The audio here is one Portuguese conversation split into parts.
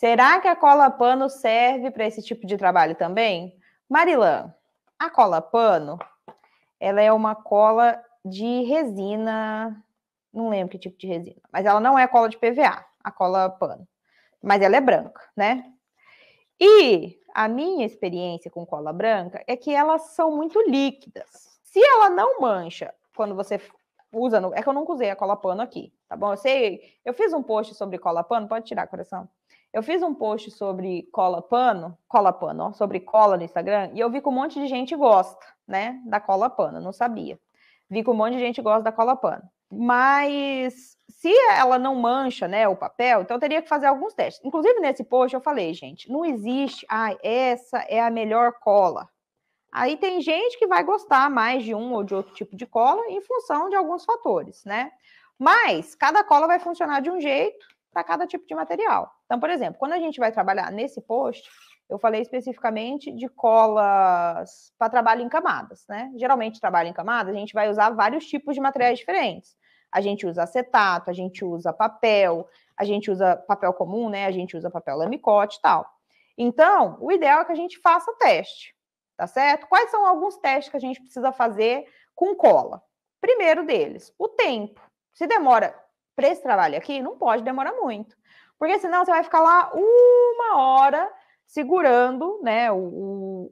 Será que a cola pano serve para esse tipo de trabalho também? Marilã, a cola pano, ela é uma cola de resina, não lembro que tipo de resina, mas ela não é cola de PVA, a cola pano, mas ela é branca, né? E a minha experiência com cola branca é que elas são muito líquidas. Se ela não mancha quando você usa, no... é que eu nunca usei a cola pano aqui, tá bom? Eu sei, eu fiz um post sobre cola pano, pode tirar, coração. Eu fiz um post sobre cola pano, cola pano, ó, sobre cola no Instagram, e eu vi que um monte de gente gosta, né, da cola pano, não sabia. Vi que um monte de gente gosta da cola pano. Mas se ela não mancha, né, o papel, então teria que fazer alguns testes. Inclusive nesse post eu falei, gente, não existe, ah, essa é a melhor cola. Aí tem gente que vai gostar mais de um ou de outro tipo de cola em função de alguns fatores, né? Mas cada cola vai funcionar de um jeito para cada tipo de material. Então, por exemplo, quando a gente vai trabalhar nesse post, eu falei especificamente de colas para trabalho em camadas, né? Geralmente, trabalho em camadas, a gente vai usar vários tipos de materiais diferentes. A gente usa acetato, a gente usa papel, a gente usa papel comum, né? A gente usa papel lamicote e tal. Então, o ideal é que a gente faça teste, tá certo? Quais são alguns testes que a gente precisa fazer com cola? Primeiro deles, o tempo. Se demora para esse trabalho aqui, não pode demorar muito. Porque senão você vai ficar lá uma hora segurando, né? O.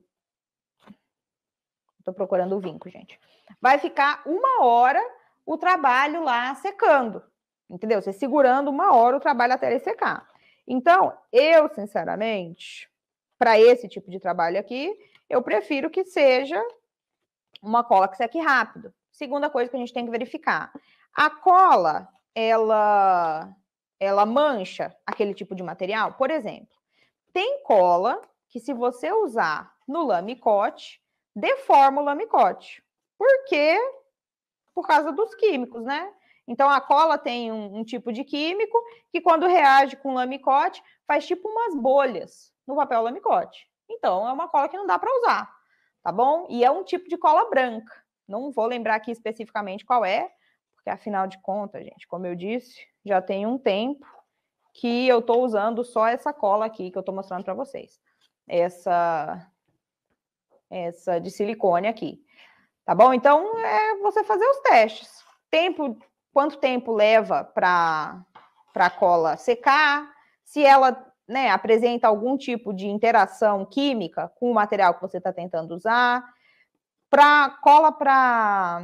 Estou procurando o vinco, gente. Vai ficar uma hora o trabalho lá secando. Entendeu? Você segurando uma hora o trabalho até ele secar. Então, eu, sinceramente, para esse tipo de trabalho aqui, eu prefiro que seja uma cola que seque rápido. Segunda coisa que a gente tem que verificar: a cola ela ela mancha aquele tipo de material? Por exemplo, tem cola que se você usar no lamicote, deforma o lamicote. Por quê? Por causa dos químicos, né? Então a cola tem um, um tipo de químico que quando reage com o lamicote faz tipo umas bolhas no papel lamicote. Então é uma cola que não dá para usar, tá bom? E é um tipo de cola branca. Não vou lembrar aqui especificamente qual é, porque, afinal de contas, gente, como eu disse, já tem um tempo que eu estou usando só essa cola aqui que eu estou mostrando para vocês. Essa, essa de silicone aqui. Tá bom? Então, é você fazer os testes. Tempo, quanto tempo leva para a cola secar? Se ela né, apresenta algum tipo de interação química com o material que você está tentando usar. Para cola para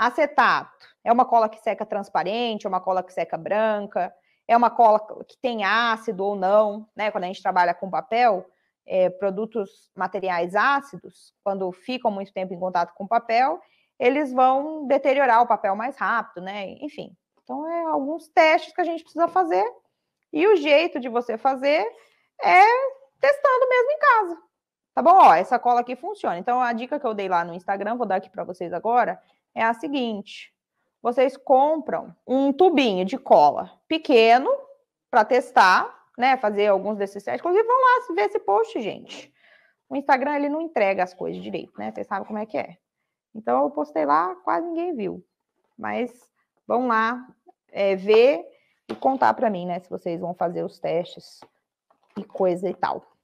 Acetato é uma cola que seca transparente, é uma cola que seca branca, é uma cola que tem ácido ou não, né? Quando a gente trabalha com papel, é, produtos materiais ácidos, quando ficam muito tempo em contato com papel, eles vão deteriorar o papel mais rápido, né? Enfim, então é alguns testes que a gente precisa fazer e o jeito de você fazer é testando mesmo em casa. Tá bom? Ó, essa cola aqui funciona. Então, a dica que eu dei lá no Instagram, vou dar aqui para vocês agora, é a seguinte: vocês compram um tubinho de cola pequeno para testar, né? Fazer alguns desses testes. Inclusive, vão lá ver esse post, gente. O Instagram ele não entrega as coisas direito, né? Vocês sabem como é que é. Então eu postei lá, quase ninguém viu. Mas vão lá é, ver e contar para mim, né? Se vocês vão fazer os testes e coisa e tal.